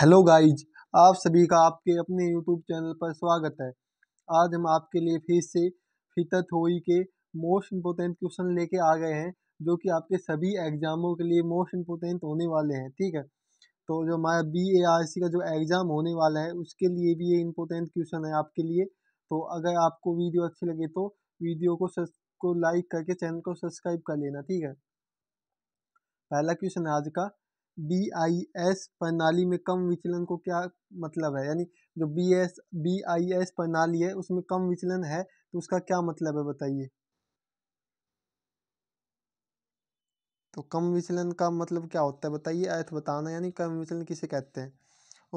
hello guys आप सभी का आपके अपने यूट्यूब चैनल पर स्वागत है आज हम आपके लिए फिर से फितत थोई के मोस्ट इम्पोर्टेंट क्वेश्चन लेके आ गए हैं जो कि आपके सभी एग्ज़ामों के लिए मोस्ट इम्पोर्टेंट होने वाले हैं ठीक है तो जो हमारा बी ए आर सी का जो एग्ज़ाम होने वाला है उसके लिए भी ये इम्पोर्टेंट क्वेश्चन है आपके लिए तो अगर आपको वीडियो अच्छी लगे तो वीडियो को सस को लाइक करके चैनल को सब्सक्राइब कर लेना ठीक है पहला क्वेश्चन है आज का बी प्रणाली में कम विचलन को क्या मतलब है यानी जो B S B I S प्रणाली है उसमें कम विचलन है तो उसका क्या मतलब है बताइए तो कम विचलन का मतलब क्या होता है बताइए अर्थ बताना यानी कम विचलन किसे कहते हैं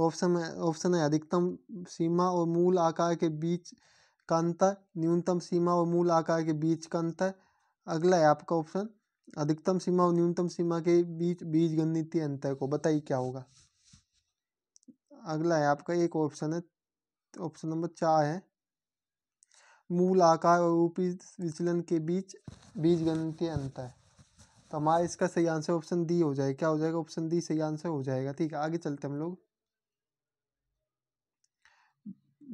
ऑप्शन ऑप्शन है अधिकतम सीमा और मूल आकार के बीच का अंतर न्यूनतम सीमा और मूल आकार के बीच का अंतर अगला है आपका ऑप्शन अधिकतम सीमा और न्यूनतम सीमा के बीच बीज गणित अंतर को बताइए क्या होगा अगला है आपका एक ऑप्शन है ऑप्शन नंबर चार है मूल आकार और रूपी विचलन के बीच बीज गणित अंतर तो हमारा इसका सही आंसर ऑप्शन डी हो जाएगा क्या हो जाएगा ऑप्शन डी सही आंसर हो जाएगा ठीक है आगे चलते हम लोग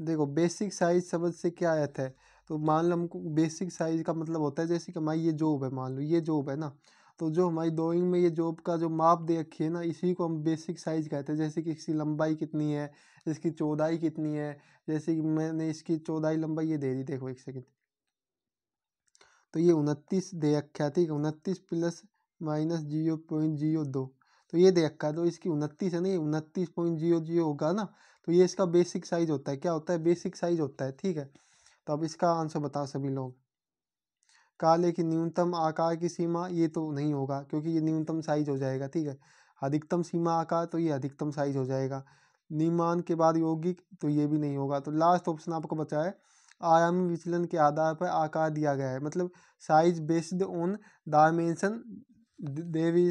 देखो बेसिक साइज शब्द से क्या अर्थ है तो मान लो हमको बेसिक साइज का मतलब होता है जैसे कि हमारी ये जॉब है मान लो ये जॉब है ना तो जो हमारी ड्राइंग में ये जॉब का जो माप दे रखी है ना इसी को हम बेसिक साइज कहते हैं जैसे कि इसकी लंबाई कितनी है इसकी चौड़ाई कितनी है जैसे कि मैंने इसकी चौड़ाई लंबाई ये दे दी देखो एक सेकेंड तो ये उनतीस दे रखा ठीक है उनतीस plus minus zero point zero दो तो ये दे रखा तो इसकी उनतीस है ना ये उनतीस पॉइंट जीरो जीरो होगा ना तो ये इसका बेसिक साइज होता है क्या होता है बेसिक साइज होता है ठीक है तो अब इसका आंसर बताओ सभी लोग काले की न्यूनतम आकार की सीमा ये तो नहीं होगा क्योंकि ये न्यूनतम साइज हो जाएगा ठीक है अधिकतम सीमा आकार तो ये अधिकतम साइज हो जाएगा निमान के बाद यौगिक तो ये भी नहीं होगा तो लास्ट ऑप्शन आपको बचा है आयामी विचलन के आधार पर आकार दिया गया है मतलब साइज बेस्ड ऑन डायमेंशन देवी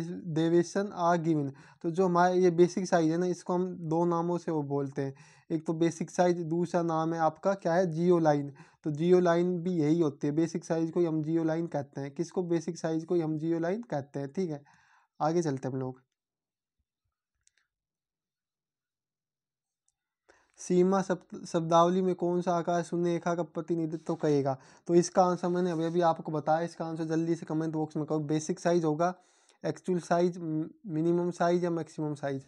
आर गिवन तो जो हमारा ये बेसिक साइज है ना इसको हम दो नामों से वो बोलते हैं एक तो बेसिक साइज दूसरा नाम है आपका क्या है जियो लाइन तो जियो लाइन भी यही होती है बेसिक साइज को हम जियो लाइन कहते हैं किसको बेसिक साइज को हम जियो लाइन कहते हैं ठीक है आगे चलते हैं हम लोग सीमा शब्दावली में कौन सा आकार शून्य रेखा का प्रतिनिधित्व तो कहेगा तो इसका आंसर मैंने अभी अभी आपको बताया इसका आंसर जल्दी से कमेंट बॉक्स में करो बेसिक साइज होगा एक्चुअल साइज मिनिमम साइज या मैक्सिमम साइज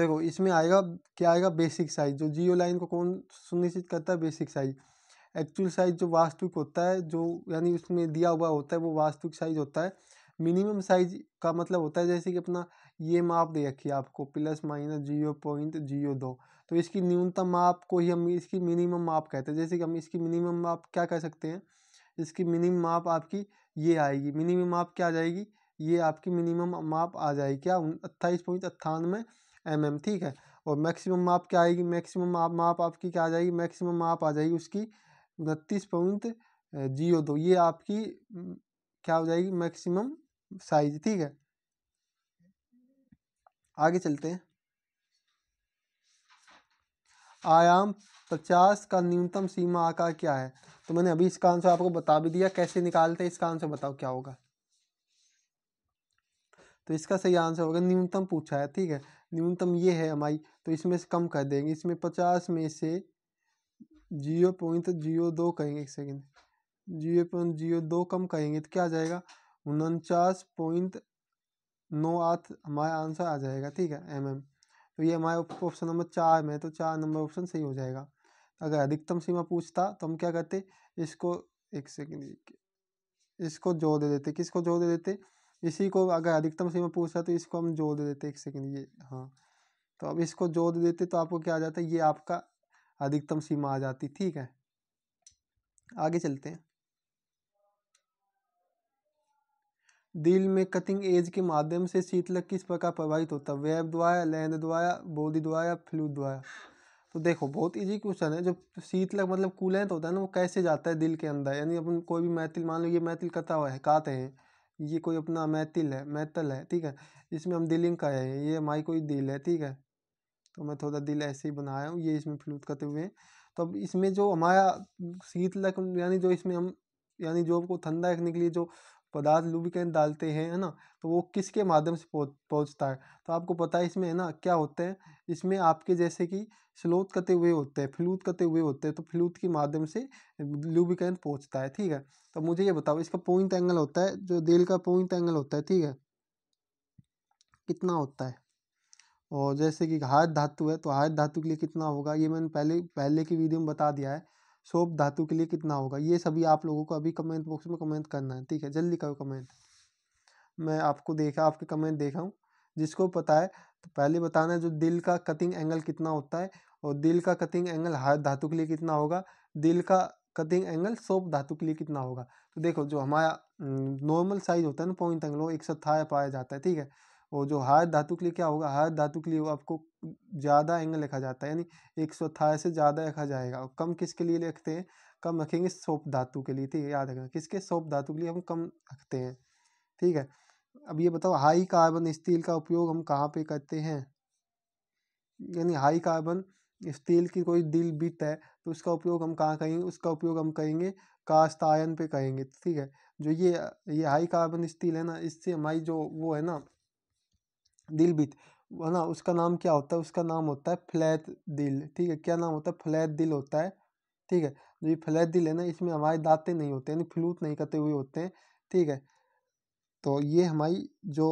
देखो इसमें आएगा क्या आएगा बेसिक साइज जो जियो लाइन को कौन सुनिश्चित करता है बेसिक साइज एक्चुअल साइज जो वास्तविक होता है जो यानी उसमें दिया हुआ होता है वो वास्तविक साइज होता है मिनिमम साइज का मतलब होता है जैसे कि अपना ये माप दे रखी है आपको plus minus zero point zero दो तो इसकी न्यूनतम माप को ही हम इसकी मिनिमम माप कहते हैं जैसे कि हम इसकी मिनिमम माप क्या कह सकते हैं इसकी मिनिमम माप आपकी ये आएगी मिनिमम माप क्या आ जाएगी ये आपकी मिनिमम माप आ जाएगी क्या अट्ठाईस पॉइंट अट्ठानवे एम एम ठीक है और मैक्सिमम माप क्या आएगी मैक्सिमम माप माप आपकी क्या आ जाएगी मैक्सिमम माप आ जाएगी उसकी उनतीस पॉइंट जीरो दो ये आपकी क्या हो जाएगी मैक्सिमम साइज ठीक है आगे चलते हैं आयाम पचास का न्यूनतम सीमा आकार क्या है तो मैंने अभी इसका आंसर आपको बता भी दिया कैसे निकालते हैं इसका आंसर बताओ क्या होगा तो इसका सही आंसर होगा न्यूनतम पूछा है ठीक है न्यूनतम ये है हमारी तो इसमें से कम कर देंगे इसमें पचास में से जीरो पॉइंट जीरो दो कहेंगे एक सेकेंड जीरो पॉइंट जीरो दो कम कहेंगे तो क्या आ जाएगा उनचास पॉइंट नो आथ हमारा आंसर आ जाएगा ठीक है एम एम तो ये हमारे ऑप्शन नंबर चार में तो चार नंबर ऑप्शन सही हो जाएगा अगर अधिकतम सीमा पूछता तो हम क्या करते इसको एक सेकेंड इसको जोड़ दे देते किसको जोड़ दे देते इसी को अगर अधिकतम सीमा पूछता तो इसको हम जोड़ दे देते एक सेकेंड ये हाँ तो अब इसको जोड़ दे देते तो आपको क्या आ जाता है ये आपका अधिकतम सीमा आ जाती ठीक है आगे चलते हैं दिल में कटिंग एज के माध्यम से शीतलक किस प्रकार प्रभावित होता है वेब द्वारा लैंड द्वारा बॉडी द्वारा फ्लू द्वारा तो देखो बहुत इजी क्वेश्चन है जो शीतलक मतलब कूलेंथ होता है ना वो कैसे जाता है दिल के अंदर यानी अपन कोई भी मैथिल मान लो ये मैथिल कथा हुआ है कहते हैं ये कोई अपना मैथिल है मैथल है ठीक है इसमें हम दिलिंग रहे हैं ये हमारी कोई दिल है ठीक है तो मैं थोड़ा दिल ऐसे ही बनाया हूँ ये इसमें फ्लूत करते हुए हैं तो अब इसमें जो हमारा शीतलक यानी जो इसमें हम यानी जो को ठंडा रखने के लिए जो पदार्थ लुब्रिकेंट डालते हैं है ना तो वो किसके माध्यम से पहुंचता है तो आपको पता है इसमें है ना क्या होते हैं इसमें आपके जैसे कि स्लोत कते हुए होते हैं फ्लूत कते हुए होते हैं तो फ्लूत के माध्यम से लुब्रिकेंट पहुँचता है ठीक है तो मुझे ये बताओ इसका पॉइंट एंगल होता है जो दिल का पॉइंट एंगल होता है ठीक है कितना होता है और जैसे कि हाथ धातु है तो हाथ धातु के लिए कितना होगा ये मैंने पहले पहले की वीडियो में बता दिया है शोभ धातु के लिए कितना होगा ये सभी आप लोगों को अभी कमेंट बॉक्स में कमेंट करना है ठीक है जल्दी करो कमेंट मैं आपको देखा आपके कमेंट देखा हूँ जिसको पता है तो पहले बताना है जो दिल का कटिंग एंगल कितना होता है और दिल का कटिंग एंगल हाथ धातु के लिए कितना होगा दिल का कटिंग एंगल सोप धातु के लिए कितना होगा तो देखो जो हमारा नॉर्मल साइज होता है ना पॉइंट एंगल वो एक सौ अठारह पाया जाता है ठीक है और जो हायर धातु के लिए क्या होगा हायर धातु के लिए आपको ज़्यादा एंगल लिखा जाता है यानी एक सौ अठारह से ज़्यादा लिखा जाएगा और कम किसके लिए लिखते हैं कम रखेंगे सोप धातु के लिए ठीक है याद रखना किसके सोप धातु के लिए हम कम रखते हैं ठीक है अब ये बताओ हाई कार्बन स्टील का उपयोग हम कहाँ पे करते हैं यानी हाई कार्बन स्टील की कोई दिल बीत है तो उसका उपयोग हम कहाँ करेंगे उसका उपयोग हम करेंगे कास्ट आयन पे करेंगे ठीक है जो ये ये हाई कार्बन स्टील है ना इससे हमारी जो वो है ना दिल बीत है ना उसका नाम क्या होता है उसका नाम होता है फ्लैत दिल ठीक है क्या नाम होता है फ्लैत दिल होता है ठीक है जो ये फ्लैत दिल है ना इसमें हमारे दाते नहीं होते यानी फ्लूट नहीं कटे हुए होते हैं ठीक है तो ये हमारी जो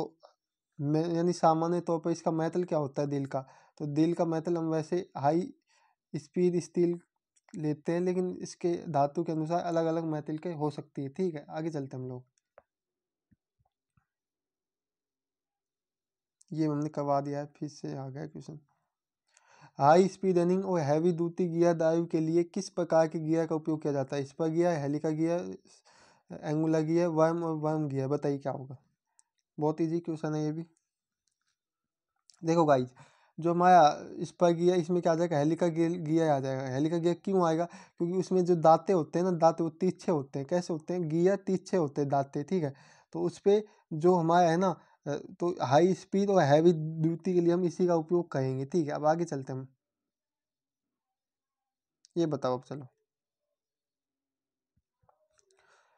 यानी सामान्य तौर पर इसका मैथल क्या होता है दिल का तो दिल का मैथल हम वैसे हाई स्पीड स्टील लेते हैं लेकिन इसके धातु के अनुसार अलग अलग मैथिल के हो सकती है ठीक है आगे चलते हम लोग ये हमने करवा दिया है फिर से आ गया क्वेश्चन हाई स्पीड रनिंग और हैवी दूती गियर ड्राइव के लिए किस प्रकार के गियर का उपयोग किया जाता है spur gear helical gear angular gear worm और वर्म गियर बताइए क्या होगा बहुत इजी क्वेश्चन है ये भी देखो गाइज जो हमारा स्पर गियर इसमें क्या आ जाएगा हेलिका गियर गियर आ जाएगा हेलिका गियर क्यों आएगा क्योंकि उसमें जो दाते होते हैं ना दाते वो तीछे होते हैं कैसे होते हैं गियर तीछे होते हैं दाते ठीक है तो उस पर जो हमारा है ना तो हाई स्पीड और हैवी ड्यूटी के लिए हम इसी का उपयोग करेंगे ठीक है अब आगे चलते हम ये बताओ अब चलो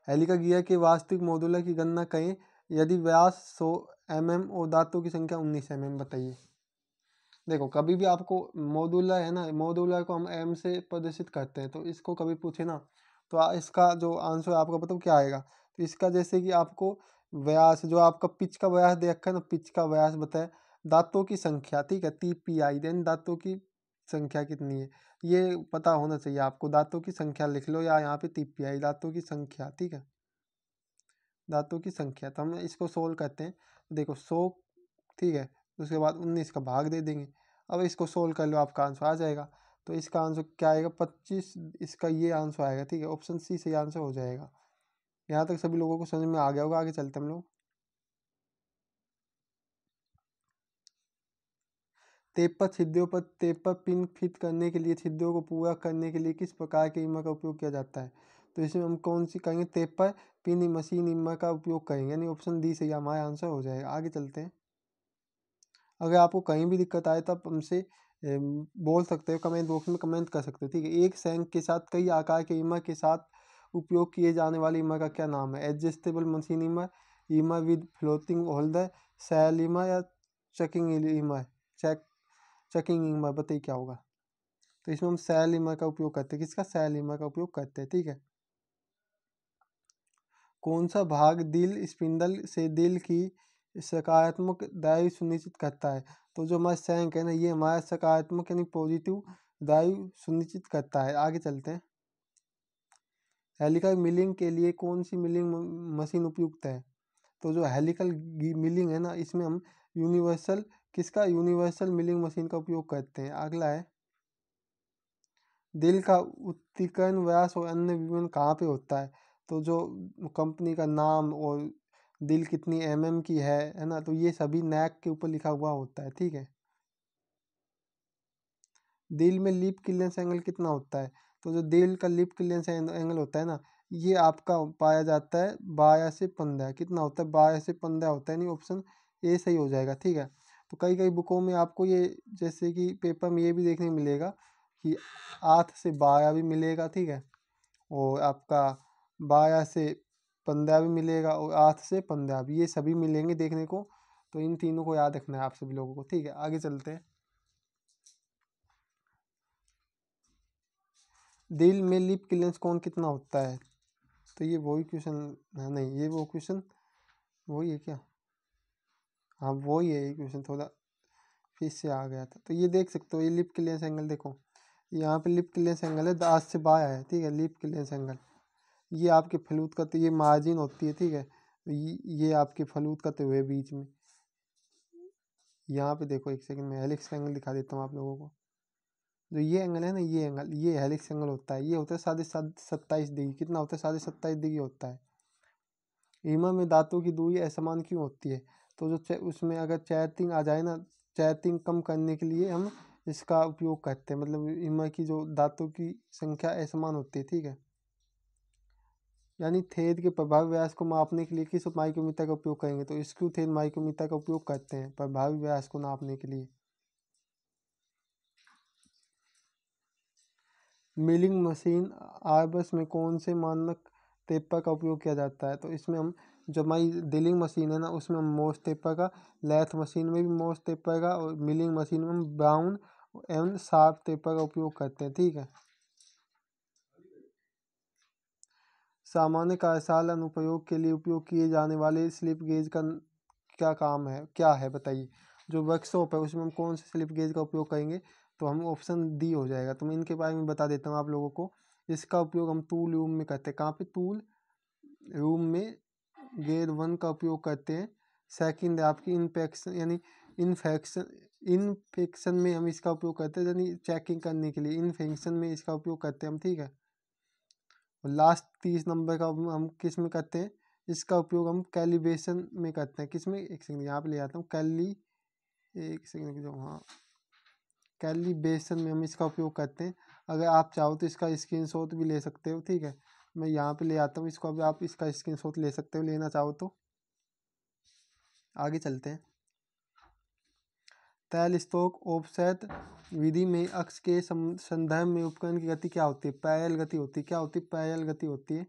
हेलिका गियर के वास्तविक मॉडुलर की गणना करें यदि व्यास सौ एम mm एम और दांतों की संख्या उन्नीस एम mm, एम बताइए देखो कभी भी आपको मॉडुलर है ना मॉडुलर को हम एम से प्रदर्शित करते हैं तो इसको कभी पूछे ना तो इसका जो आंसर है आपका बताओ क्या आएगा तो इसका जैसे कि आपको व्यास जो आपका पिच का व्यास देखा है ना पिच का व्यास बताए दांतों की संख्या ठीक है टी पी आई देन दांतों की संख्या कितनी है ये पता होना चाहिए आपको दांतों की संख्या लिख लो या यहाँ पे टी पी आई दांतों की संख्या ठीक है दांतों की संख्या तो हम इसको सोल्व करते हैं देखो सौ ठीक है उसके बाद उन्नीस का भाग दे देंगे अब इसको सोल्व कर लो आपका आंसर आ जाएगा तो इसका आंसर क्या आएगा पच्चीस इसका ये आंसर आएगा ठीक है ऑप्शन सी से आंसर हो जाएगा यहाँ तक सभी लोगों को समझ में आ गया होगा आगे चलते हम लोग तेपत छिद्रों पर तेपत पिन फिट करने के लिए छिद्रों को पूरा करने के लिए किस प्रकार के ईमा का उपयोग किया जाता है तो इसमें हम कौन सी कहेंगे तेपर पिन मशीन इमा का उपयोग करेंगे यानी ऑप्शन डी सही हमारा आंसर हो जाएगा आगे चलते हैं अगर आपको कहीं भी दिक्कत आए तो आप हमसे बोल सकते हो कमेंट बॉक्स में कमेंट कर सकते हो ठीक है एक सैंक के साथ कई आकार के ईमा के साथ उपयोग किए जाने वाले ईमा का क्या नाम है एडजस्टेबल मशीन ईमा ईमा विद फ्लोटिंग होल्डर सैल ईमा या चेकिंग ईमा चेक चेकिंग ईमा बताइए क्या होगा तो इसमें हम सेल ईमा का उपयोग करते हैं किसका सैल ईमा का उपयोग करते हैं ठीक है कौन सा भाग दिल स्पिंडल से दिल की सकारात्मक दायु सुनिश्चित करता है तो जो हमारा सैंक है ना ये हमारा सकारात्मक यानी पॉजिटिव दायु सुनिश्चित करता है आगे चलते हैं हेलिकल मिलिंग के लिए कौन सी मिलिंग मशीन उपयुक्त है तो जो हेलिकल मिलिंग है ना इसमें हम यूनिवर्सल किसका यूनिवर्सल मिलिंग मशीन का उपयोग करते हैं अगला है दिल का उत्तीकरण व्यास और अन्य विवरण कहाँ पे होता है तो जो कंपनी का नाम और दिल कितनी एम mm की है है ना तो ये सभी नैक के ऊपर लिखा हुआ होता है ठीक है दिल में लीप क्लियरेंस एंगल कितना होता है तो जो दिल का लिप क्लियर एंगल होता है ना ये आपका पाया जाता है बारह से पंद्रह कितना होता है बारह से पंद्रह होता है नहीं ऑप्शन ए सही हो जाएगा ठीक है तो कई कई बुकों में आपको ये जैसे कि पेपर में ये भी देखने मिलेगा कि आठ से बारह भी मिलेगा ठीक है और आपका बारह से पंद्रह भी मिलेगा और आठ से पंद्रह भी ये सभी मिलेंगे देखने को तो इन तीनों को याद रखना है आप सभी लोगों को ठीक है आगे चलते हैं दिल में लिप क्लेंस कौन कितना होता है तो ये वही क्वेश्चन है हाँ, नहीं ये वो क्वेश्चन वही है क्या हाँ वही है ये क्वेश्चन थोड़ा फिर से आ गया था तो ये देख सकते हो ये लिप क्लेंस एंगल देखो यहाँ पे लिप क्लेंस एंगल है दस तो से बाय है ठीक है लिप क्लेंस एंगल ये आपके फलूद का तो ये मार्जिन होती है ठीक है तो ये आपके फलूद का तो हुए बीच में यहाँ पे देखो एक सेकंड में हेलिक्स एंगल दिखा देता हूँ आप लोगों को जो तो ये एंगल है ना ये एंगल ये हेलिक्स एंगल होता है ये होता है साढ़े सत्ताईस डिग्री कितना होता है साढ़े सत्ताईस डिग्री होता है ईमा में दांतों की दूरी असमान क्यों होती है तो जो उसमें अगर चैतिंग आ जाए ना चैतिंग कम करने के लिए हम इसका उपयोग करते हैं मतलब ईमा की जो दांतों की संख्या असमान होती है ठीक है यानी थेद के प्रभावी व्यास को मापने के लिए किस माइक्रोमीटर का उपयोग करेंगे तो स्क्रू थेद माइक्रोमीटर का उपयोग करते हैं प्रभावी व्यास को नापने के लिए मिलिंग मशीन आयबस में कौन से मानक टेपर का उपयोग किया जाता है तो इसमें हम जो हमारी डिलिंग मशीन है ना उसमें हम मोस टेपर का लेथ मशीन में भी मोस टेपर का और मिलिंग मशीन में हम ब्राउन एवं साफ टेपर का उपयोग करते हैं ठीक है सामान्य कार्यशाल अनुपयोग के लिए उपयोग किए जाने वाले स्लिप गेज का क्या काम है क्या है बताइए जो वर्कशॉप है उसमें हम कौन से स्लिप गेज का उपयोग करेंगे तो हम ऑप्शन डी हो जाएगा तो मैं इनके बारे में बता देता हूँ आप लोगों को इसका उपयोग हम टूल रूम में करते हैं कहाँ पे टूल रूम में गेयर वन का उपयोग करते हैं सेकंड आपकी इन्फेक्शन यानी इन्फेक्शन इन्फेक्शन में हम इसका उपयोग करते हैं यानी चेकिंग करने के लिए इन्फेक्शन में इसका उपयोग करते हैं हम ठीक है और लास्ट तीस नंबर का हम किस में करते हैं इसका उपयोग हम कैलिब्रेशन में करते हैं किस में एक सेकंड यहाँ पे ले जाता हूँ कैली एक सेकंड जो हाँ कैलिब्रेशन में हम इसका उपयोग करते हैं अगर आप चाहो तो इसका स्क्रीनशॉट भी ले सकते हो ठीक है मैं यहाँ पे ले आता हूँ इसको अभी आप इसका स्क्रीनशॉट ले सकते हो लेना चाहो तो आगे चलते हैं तैल स्टोक ऑफसेट विधि में अक्ष के संदर्भ में उपकरण की गति क्या होती है पैरल गति होती है क्या होती है पैरल गति होती है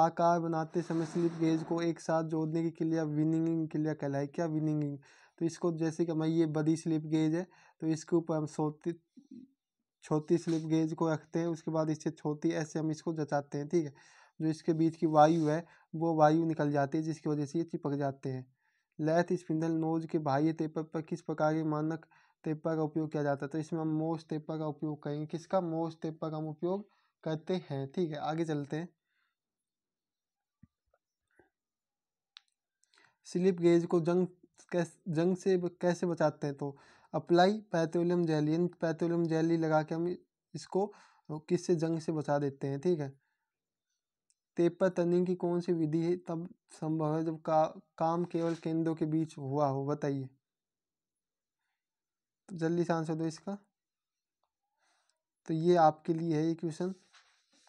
आकार बनाते समय स्लिप गेज को एक साथ जोड़ने की क्रिया विनिंगिंग क्रिया कहलाई क्या विनिंगिंग तो इसको जैसे कि हमारी ये बदी स्लिप गेज है तो इसके ऊपर हम सोती छोटी स्लिप गेज को रखते हैं उसके बाद इससे छोटी ऐसे हम इसको जचाते हैं ठीक है जो इसके बीच की वायु है वो वायु निकल जाती है जिसकी वजह से ये चिपक जाते हैं लैथ स्पिंडल नोज के बाह्य टेपर पर किस प्रकार के मानक टेपर का उपयोग किया जाता है तो इसमें हम मोस टेपर का उपयोग करेंगे किसका मोस टेपर का हम उपयोग करते हैं ठीक है आगे चलते हैं स्लिप गेज को जंग कैसे जंग से कैसे बचाते हैं तो apply petroleum jelly in petroleum jelly लगा के हम इसको किससे जंग से बचा देते हैं ठीक है तेपर तनिंग की कौन सी विधि है तब संभव है जब का, काम केवल केंद्रों के बीच हुआ हो बताइए तो जल्दी से आंसर दो इसका तो ये आपके लिए है ये क्वेश्चन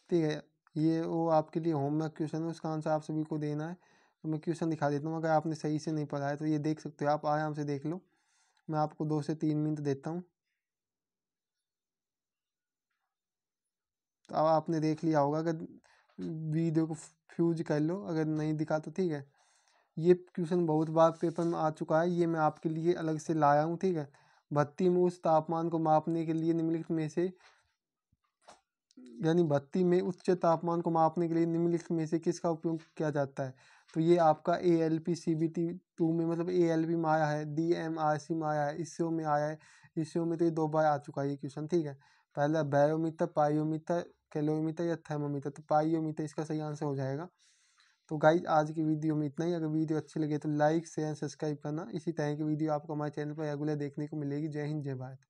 ठीक है ये वो आपके लिए होमवर्क क्वेश्चन है उसका आंसर आप सभी को देना है तो मैं क्वेश्चन दिखा देता हूँ अगर आपने सही से नहीं पढ़ा है तो ये देख सकते हो आप आराम से देख लो मैं आपको दो से तीन मिनट देता हूँ तो अब आपने देख लिया होगा अगर वीडियो को फ्यूज कर लो अगर नहीं दिखा तो ठीक है ये क्वेश्चन बहुत बार पेपर में आ चुका है ये मैं आपके लिए अलग से लाया हूँ ठीक है भत्ती में उस तापमान को मापने के लिए निम्नलिखित में से यानी भत्ती में उच्च तापमान को मापने के लिए निम्नलिखित में से किसका उपयोग किया जाता है तो ये आपका A L P C B T two में मतलब ए एल पी में आया है डी एम आर सी में आया है इसरो में आया है इसरो में तो ये दो बार आ चुका है ये क्वेश्चन ठीक है पहला बायोमीटर पायोमीटर कैलोमीटर या थर्मोमीटर तो पायोमीटर इसका सही आंसर हो जाएगा तो गाइज आज की वीडियो में इतना ही अगर वीडियो अच्छी लगे तो लाइक शेयर सब्सक्राइब करना इसी तरह की वीडियो आपको हमारे चैनल पर रेगुलर देखने को मिलेगी जय हिंद जय भारत